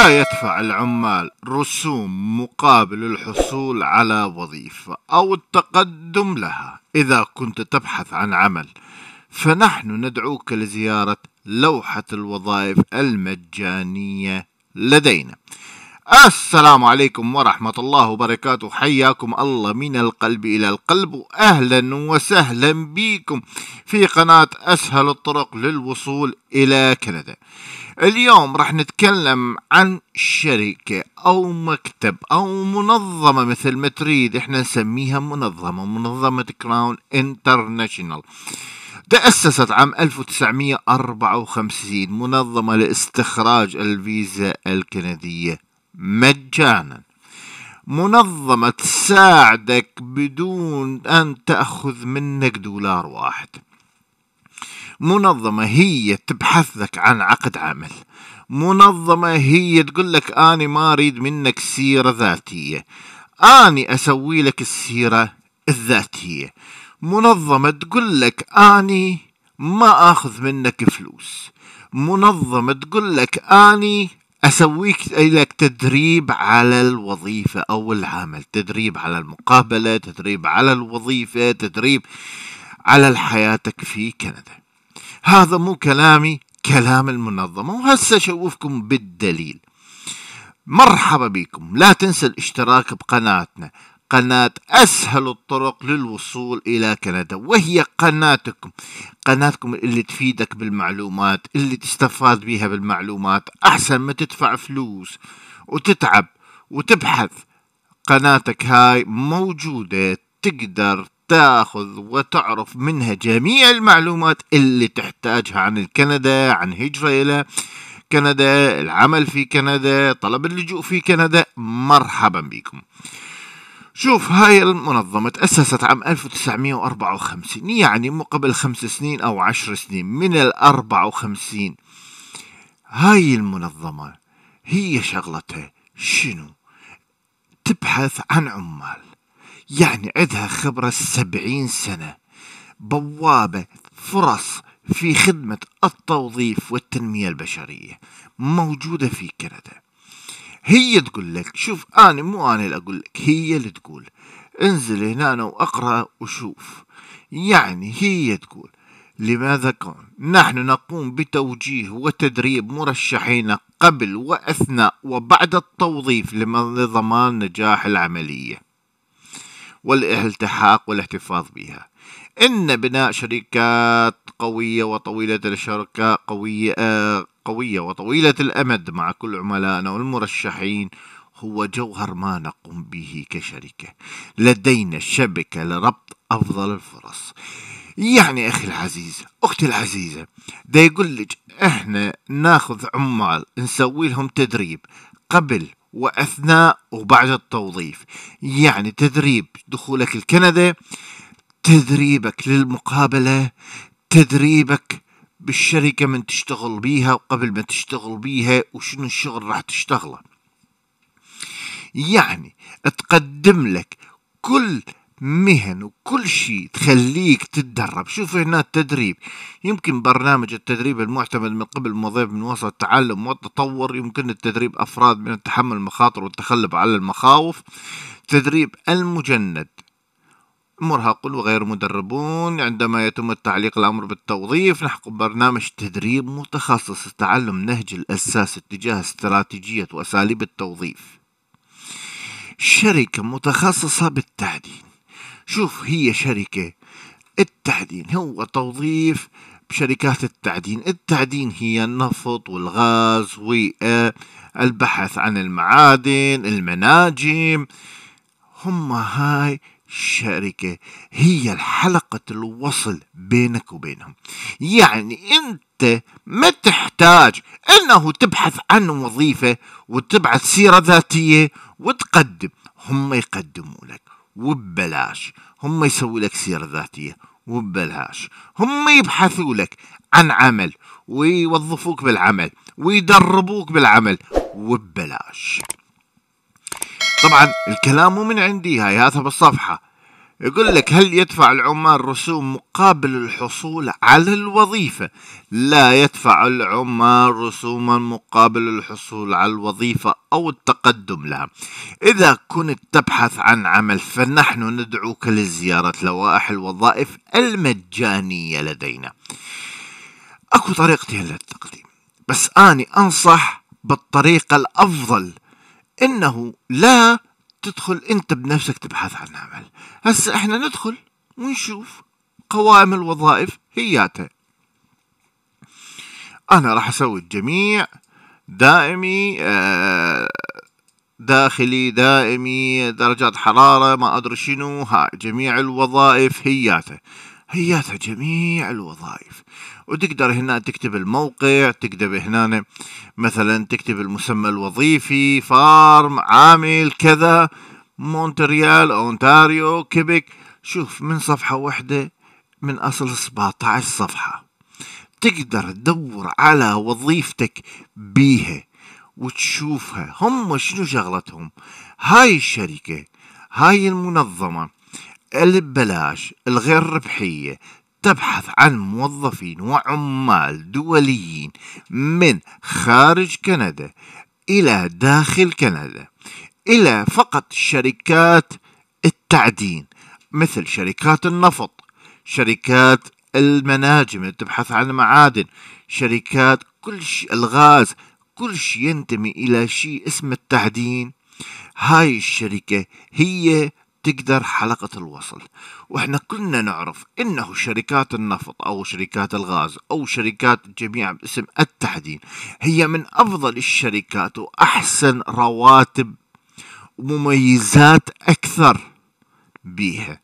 لا يدفع العمال رسوم مقابل الحصول على وظيفة أو التقدم لها إذا كنت تبحث عن عمل فنحن ندعوك لزيارة لوحة الوظائف المجانية لدينا السلام عليكم ورحمة الله وبركاته حياكم الله من القلب إلى القلب وأهلا وسهلا بكم في قناة أسهل الطرق للوصول إلى كندا اليوم راح نتكلم عن شركة أو مكتب أو منظمة مثل ما تريد احنا نسميها منظمة منظمة كراون انترناشنال تأسست عام 1954 منظمة لاستخراج الفيزا الكندية مجانا منظمة تساعدك بدون أن تأخذ منك دولار واحد منظمة هي تبحث لك عن عقد عمل منظمة هي تقول لك أنا ما أريد منك سيرة ذاتية أني أسوي لك السيرة الذاتية منظمة تقول لك أني ما أخذ منك فلوس منظمة تقول لك أني اسويك لك تدريب على الوظيفه او العمل تدريب على المقابله تدريب على الوظيفه تدريب على حياتك في كندا هذا مو كلامي كلام المنظمه وهسه اشوفكم بالدليل مرحبا بكم لا تنسى الاشتراك بقناتنا قناة أسهل الطرق للوصول إلى كندا وهي قناتكم قناتكم اللي تفيدك بالمعلومات اللي تستفاد بها بالمعلومات أحسن ما تدفع فلوس وتتعب وتبحث قناتك هاي موجودة تقدر تاخذ وتعرف منها جميع المعلومات اللي تحتاجها عن الكندا عن هجرة إلى كندا العمل في كندا طلب اللجوء في كندا مرحبا بكم شوف هاي المنظمة تأسست عام 1954 يعني مو قبل خمس سنين أو عشر سنين من الأربعة وخمسين هاي المنظمة هي شغلتها شنو تبحث عن عمال يعني عندها خبرة سبعين سنة بوابة فرص في خدمة التوظيف والتنمية البشرية موجودة في كندا هي تقول لك شوف أنا مو أنا اللي أقول لك هي اللي تقول انزل هنا وأقرأ وشوف يعني هي تقول لماذا كون نحن نقوم بتوجيه وتدريب مرشحين قبل وأثناء وبعد التوظيف لضمان نجاح العملية والالتحاق والاحتفاظ بها إن بناء شركات قوية وطويلة الشركة قوية آه، قوية وطويلة الأمد مع كل عملائنا والمرشحين هو جوهر ما نقوم به كشركة لدينا شبكة لربط أفضل الفرص يعني أخي العزيز أختي العزيزة دا يقول لك إحنا ناخذ عمال نسوي لهم تدريب قبل وأثناء وبعد التوظيف يعني تدريب دخولك لكندا تدريبك للمقابلة تدريبك بالشركة من تشتغل بيها وقبل ما تشتغل بيها وشنو الشغل راح تشتغله يعني تقدم لك كل مهن وكل شيء تخليك تتدرب شوف هنا التدريب يمكن برنامج التدريب المعتمد من قبل مضيف من وسط التعلم والتطور يمكن التدريب أفراد من تحمل المخاطر والتخلف على المخاوف تدريب المجند مرهق وغير مدربون عندما يتم التعليق الأمر بالتوظيف نحكم برنامج تدريب متخصص لتعلم نهج الأساس اتجاه استراتيجية وأساليب التوظيف شركة متخصصة بالتعدين شوف هي شركة التعدين هو توظيف بشركات التعدين التعدين هي النفط والغاز والبحث عن المعادن المناجم هم هاي الشركة هي حلقة الوصل بينك وبينهم يعني أنت ما تحتاج أنه تبحث عن وظيفة وتبعث سيرة ذاتية وتقدم هم يقدموا لك وببلاش هم يسوي لك سيرة ذاتية وببلاش هم يبحثوا لك عن عمل ويوظفوك بالعمل ويدربوك بالعمل وببلاش طبعا الكلام مو من عندي هاي هذا بالصفحة يقول لك هل يدفع العمال رسوم مقابل الحصول على الوظيفة لا يدفع العمال رسوما مقابل الحصول على الوظيفة أو التقدم لها إذا كنت تبحث عن عمل فنحن ندعوك لزيارة لوائح الوظائف المجانية لدينا أكو طريقتين للتقديم بس أني أنصح بالطريقة الأفضل انه لا تدخل انت بنفسك تبحث عن عمل هسه احنا ندخل ونشوف قوائم الوظائف هياتها انا راح اسوي الجميع دائمي آه، داخلي دائمي درجات حرارة ما أدري شنو ها جميع الوظائف هياته هياتها جميع الوظائف وتقدر هنا تكتب الموقع تكتب هنا مثلا تكتب المسمى الوظيفي فارم عامل كذا مونتريال اونتاريو كيبك شوف من صفحة واحدة من أصل 17 صفحة تقدر تدور على وظيفتك بيها وتشوفها هم شنو شغلتهم هاي الشركة هاي المنظمة اللي ببلاش الغير ربحية تبحث عن موظفين وعمال دوليين من خارج كندا إلى داخل كندا إلى فقط شركات التعدين مثل شركات النفط شركات المناجم تبحث عن معادن شركات كل شيء الغاز كل شيء ينتمي إلى شيء اسمه التعدين هاي الشركة هي تقدر حلقة الوصل وإحنا كلنا نعرف أنه شركات النفط أو شركات الغاز أو شركات جميع باسم التحديد هي من أفضل الشركات وأحسن رواتب ومميزات أكثر بيها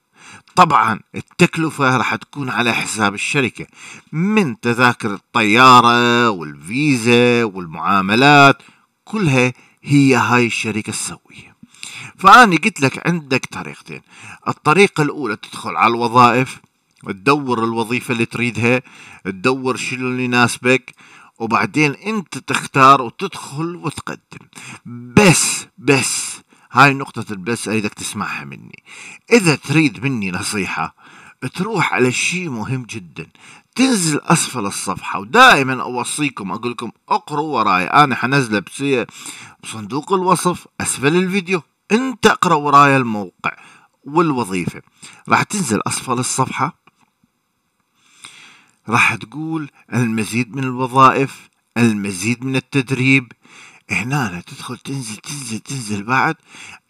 طبعا التكلفة راح تكون على حساب الشركة من تذاكر الطيارة والفيزا والمعاملات كلها هي هاي الشركة تسويها فأنا قلت لك عندك طريقتين الطريقة الأولى تدخل على الوظائف تدور الوظيفة اللي تريدها تدور شنو اللي يناسبك وبعدين انت تختار وتدخل وتقدم بس بس هاي نقطة البس أريدك تسمعها مني إذا تريد مني نصيحة تروح على شيء مهم جدا تنزل أسفل الصفحة ودائما أوصيكم أقول لكم اقروا وراي أنا حنزله بصندوق الوصف أسفل الفيديو انت اقرا ورايا الموقع والوظيفه راح تنزل اسفل الصفحه راح تقول المزيد من الوظائف المزيد من التدريب هنا تدخل تنزل تنزل تنزل بعد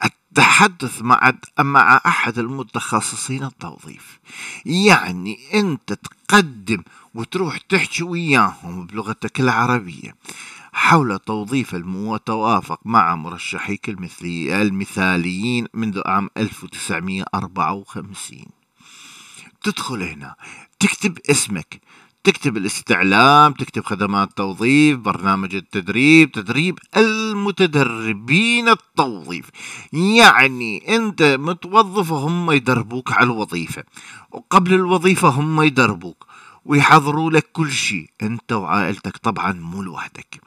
التحدث مع مع احد المتخصصين التوظيف يعني انت تقدم وتروح تحكي وياهم بلغتك العربيه حول توظيف المتوافق مع مرشحيك المثلي المثاليين منذ عام 1954 تدخل هنا تكتب اسمك تكتب الاستعلام تكتب خدمات توظيف برنامج التدريب تدريب المتدربين التوظيف يعني انت متوظف وهم يدربوك على الوظيفة وقبل الوظيفة هم يدربوك ويحضروا لك كل شيء انت وعائلتك طبعا مو لوحدك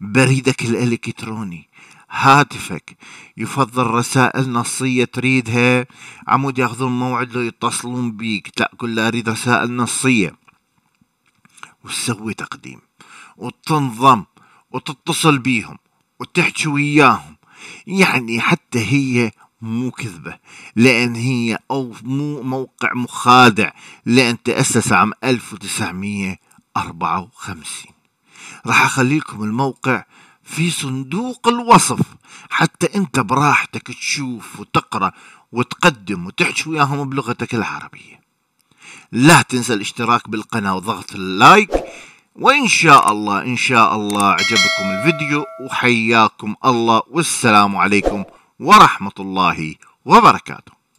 بريدك الالكتروني هاتفك يفضل رسائل نصية تريدها عمود ياخذون موعد لو يتصلون بيك لا كل اريد رسائل نصية وتسوي تقديم وتنظم وتتصل بيهم وتحكي وياهم يعني حتى هي مو كذبة لأن هي أو مو موقع مخادع لأن تأسس عام 1954 راح أخليكم الموقع في صندوق الوصف حتى أنت براحتك تشوف وتقرأ وتقدم وتحكي وياهم بلغتك العربية لا تنسى الاشتراك بالقناة وضغط اللايك وإن شاء الله إن شاء الله عجبكم الفيديو وحياكم الله والسلام عليكم ورحمه الله وبركاته